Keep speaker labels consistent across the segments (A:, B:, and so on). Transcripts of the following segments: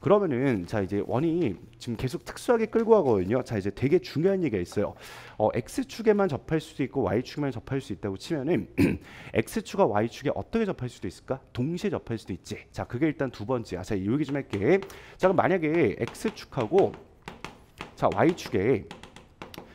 A: 그러면은 자 이제 원이 지금 계속 특수하게 끌고 가거든요. 자 이제 되게 중요한 얘기가 있어요. 어, x축에만 접할 수도 있고 y축에만 접할 수 있다고 치면은 x축과 y축에 어떻게 접할 수도 있을까? 동시에 접할 수도 있지. 자 그게 일단 두 번째야. 자얘기좀 할게. 자 그럼 만약에 x축하고 자 y축에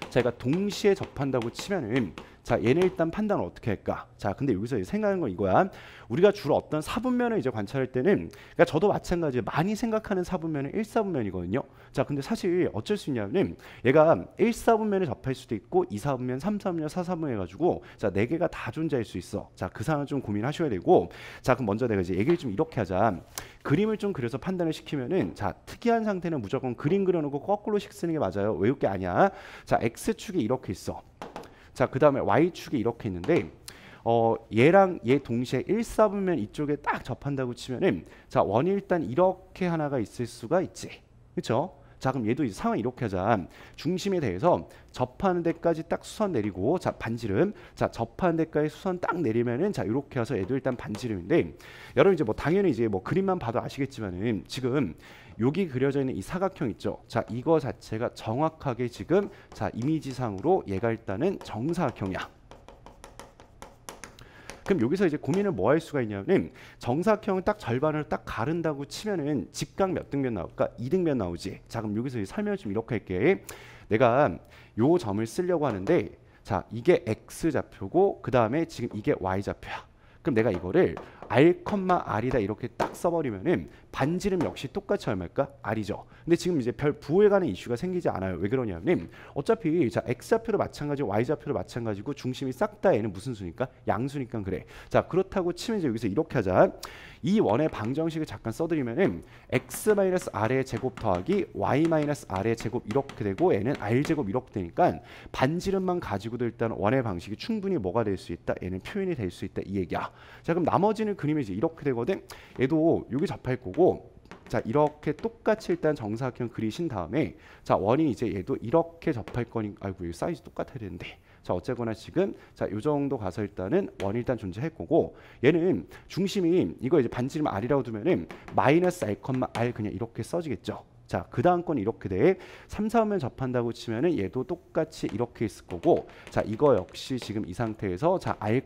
A: 자기가 동시에 접한다고 치면은 자, 얘는 일단 판단을 어떻게 할까? 자, 근데 여기서 생각하는 건 이거야. 우리가 주로 어떤 사분면을 이제 관찰할 때는 그러니까 저도 마찬가지에 많이 생각하는 사분면은 1사분면이거든요 자, 근데 사실 어쩔 수 있냐면 얘가 1사분면에 접할 수도 있고 2사분면3사분면4사분면해 가지고 자, 네 개가 다 존재할 수 있어. 자, 그 상황을 좀 고민하셔야 되고 자, 그럼 먼저 내가 이제 얘기를 좀 이렇게 하자. 그림을 좀 그려서 판단을 시키면은 자, 특이한 상태는 무조건 그림 그려놓고 거꾸로씩 쓰는 게 맞아요. 외울 게 아니야. 자, x축이 이렇게 있어. 자, 그 다음에 Y축이 이렇게 있는데 어, 얘랑 얘 동시에 1 4분면 이쪽에 딱 접한다고 치면은 자, 원이 일단 이렇게 하나가 있을 수가 있지. 그렇죠? 자 그럼 얘도 이제 상황 이렇게 하자. 중심에 대해서 접하는 데까지 딱 수선 내리고 자 반지름 자 접하는 데까지 수선 딱 내리면은 자 이렇게 해서 얘도 일단 반지름인데 여러분 이제 뭐 당연히 이제 뭐 그림만 봐도 아시겠지만은 지금 여기 그려져 있는 이 사각형 있죠. 자 이거 자체가 정확하게 지금 자 이미지상으로 얘가 일단은 정사각형이야. 그럼 여기서 이제 고민을 뭐 할 수가 있냐면 정사각형을 딱 절반을 딱 가른다고 치면은 직각 몇 등변 나올까? 이등변 나오지. 자 그럼 여기서 설명을 좀 이렇게 할게. 내가 요 점을 쓰려고 하는데 자 이게 x 좌표고 그 다음에 지금 이게 y 좌표야. 그럼 내가 이거를 r, r이다 이렇게 딱 써버리면은 반지름 역시 똑같이 얼마일까? R이죠. 근데 지금 이제 별 부호에관한 이슈가 생기지 않아요. 왜 그러냐면 어차피 자 X좌표로 마찬가지 Y좌표로 마찬가지고 중심이 싹 다 얘는 무슨 수니까? 양수니까 그래. 자 그렇다고 치면 이제 여기서 이렇게 하자. 이 원의 방정식을 잠깐 써드리면은 X 마이너스 R의 제곱 더하기 Y 마이너스 R의 제곱 이렇게 되고 얘는 R 제곱 이렇게 되니까 반지름만 가지고도 일단 원의 방식이 충분히 뭐가 될 수 있다? 얘는 표현이 될 수 있다 이 얘기야. 자 그럼 나머지는 그림이 이제 이렇게 되거든. 얘도 여기 접할 거고 그리고 자 이렇게 똑같이 일단 정사각형 그리신 다음에 자 원이 이제 얘도 이렇게 접할 거니 아이고 사이즈 똑같아야 되는데 자 어쨌거나 지금 자요 정도 가서 일단은 원 일단 존재할 거고 얘는 중심이 이거 이제 반지름 r이라고 두면은 마이너스 r 컴마 r 그냥 이렇게 써지겠죠. 자, 그 다음 건 이렇게 돼. 3, 4면 접한다고 치면은 얘도 똑같이 이렇게 있을 거고. 자, 이거 역시 지금 이 상태에서 자, r,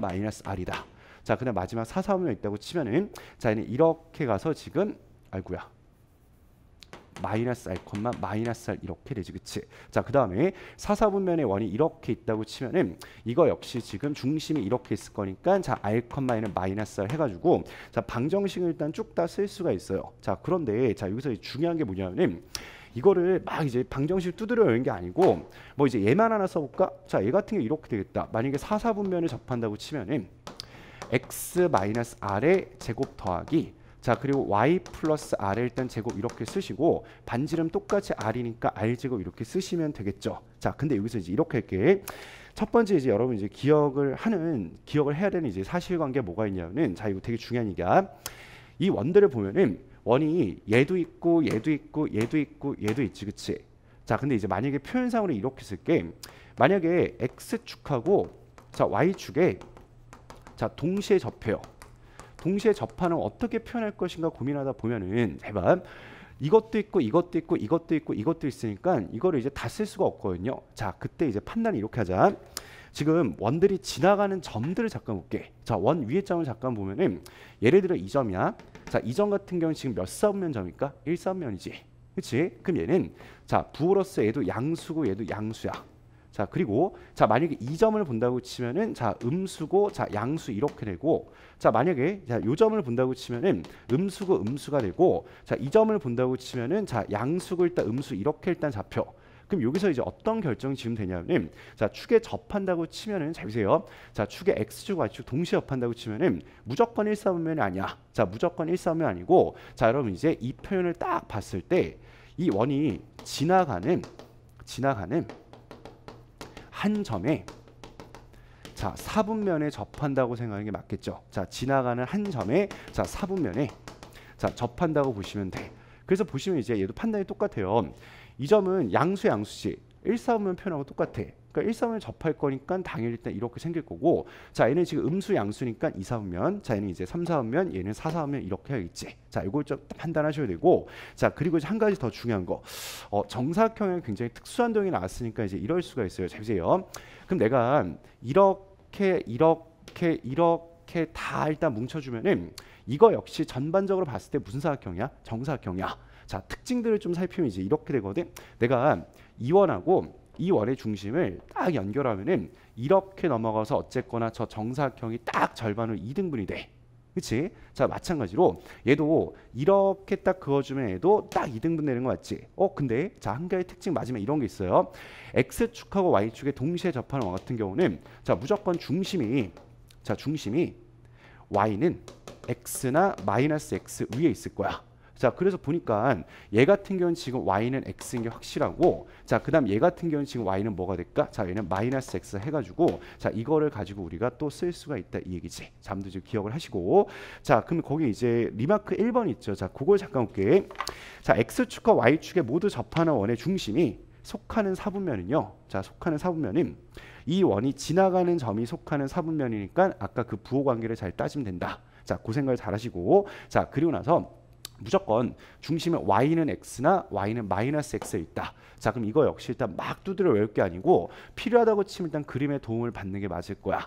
A: 마이너스 r이다. 자, 그냥 마지막 사사 5면 있다고 치면은 자, 얘는 이렇게 가서 지금 아이구야 마이너스 알 콤마 마이너스 알 이렇게 되지 그치 자 그 다음에 사사분면의 원이 이렇게 있다고 치면은 이거 역시 지금 중심이 이렇게 있을 거니까 자알 콤마에는 마이너스 알 해가지고 자 방정식을 일단 쭉 다 쓸 수가 있어요 자 그런데 자 여기서 중요한 게 뭐냐면은 이거를 막 이제 방정식 두드려 여는 게 아니고 뭐 이제 얘만 하나 써볼까 자 얘 같은 게 이렇게 되겠다 만약에 사사분면을 접한다고 치면은 x-r의 제곱 더하기 자 그리고 y 플러스 r 일단 제곱 이렇게 쓰시고 반지름 똑같이 r이니까 r 제곱 이렇게 쓰시면 되겠죠. 자 근데 여기서 이제 이렇게 할게 첫 번째 이제 여러분 이제 기억을 하는 기억을 해야 되는 이제 사실관계 뭐가 있냐면은 자 이거 되게 중요한 얘기야. 이 원들을 보면은 원이 얘도 있고 얘도 있고 얘도 있고 얘도 있지 그치? 자 근데 이제 만약에 표현상으로 이렇게 쓸게 만약에 x축하고 자 y축에 자, 동시에 접해요. 동시에 접하는 어떻게 표현할 것인가 고민하다 보면은 제발 이것도 있고 이것도 있고 이것도 있고 이것도 있으니까 이거를 이제 다 쓸 수가 없거든요. 자, 그때 이제 판단을 이렇게 하자. 지금 원들이 지나가는 점들을 잠깐 볼게. 자, 원 위에 점을 잠깐 보면은 예를 들어 이 점이야. 자, 이 점 같은 경우는 지금 몇 사분면 점일까? 일사분면이지 그치 그럼 얘는 자, 부호로서 얘도 양수고 얘도 양수야. 자 그리고 자 만약에 이 점을 본다고 치면은 자 음수고 자 양수 이렇게 되고 자 만약에 자 요 점을 본다고 치면은 음수고 음수가 되고 자 이 점을 본다고 치면은 자 양수고 일단 음수 이렇게 일단 잡혀 그럼 여기서 이제 어떤 결정이 지금 되냐면 자 축에 접한다고 치면은 자 보세요 자 축에 x축 y축 동시에 접한다고 치면은 무조건 일사분면이 아니야 자 무조건 일사분면 아니고 자 여러분 이제 이 표현을 딱 봤을 때 이 원이 지나가는 지나가는 한 점에 자 사분면에 접한다고 생각하는 게 맞겠죠. 자 지나가는 한 점에 자 사분면에 자 접한다고 보시면 돼. 그래서 보시면 이제 얘도 판단이 똑같아요. 이 점은 양수 양수지 1, 사분면 표현하고 똑같아. 그러니까 1, 3을 접할 거니까 당연히 일단 이렇게 생길 거고 자 얘는 지금 음수 양수니까 이사음면자 얘는 이제 삼사음면 얘는 사사음면 이렇게 해야겠지 자 이걸 좀 판단하셔야 되고 자 그리고 이제 한 가지 더 중요한 거 어, 정사각형에 굉장히 특수한 동이 나왔으니까 이제 이럴 수가 있어요 자 보세요 그럼 내가 이렇게 이렇게 이렇게 다 일단 뭉쳐주면은 이거 역시 전반적으로 봤을 때 무슨 사각형이야 정사각형이야 자 특징들을 좀 살피면 이제 이렇게 되거든 내가 이원하고 이 월의 중심을 딱 연결하면은 이렇게 넘어가서 어쨌거나 저 정사각형이 딱 절반으로 2등분이 돼. 그치? 자 마찬가지로 얘도 이렇게 딱 그어주면 얘도 딱 2등분 되는 거같지어 근데 자 한결의 특징 맞으면 이런 게 있어요 X축하고 Y축에 동시에 접하는 와 같은 경우는 자 무조건 중심이 자 중심이 Y는 X나 마이너스 X 위에 있을 거야 자, 그래서 보니까 얘 같은 경우는 지금 y는 x인 게 확실하고 자, 그다음 얘 같은 경우는 지금 y는 뭐가 될까? 자, 얘는 마이너스 x 해 가지고 자, 이거를 가지고 우리가 또 쓸 수가 있다 이 얘기지. 잠도 지금 기억을 하시고 자, 그럼 거기 이제 리마크 1번 있죠. 자, 그걸 잠깐 볼게. 자, x축과 y축에 모두 접하는 원의 중심이 속하는 사분면은요. 자, 속하는 사분면은 이 원이 지나가는 점이 속하는 사분면이니까 아까 그 부호 관계를 잘 따지면 된다. 자, 고생을 그 잘하시고 자, 그리고 나서 무조건 중심에 y는 x나 y는 마이너스 x에 있다. 자 그럼 이거 역시 일단 막 두드려 외울 게 아니고 필요하다고 치면 일단 그림의 도움을 받는 게 맞을 거야.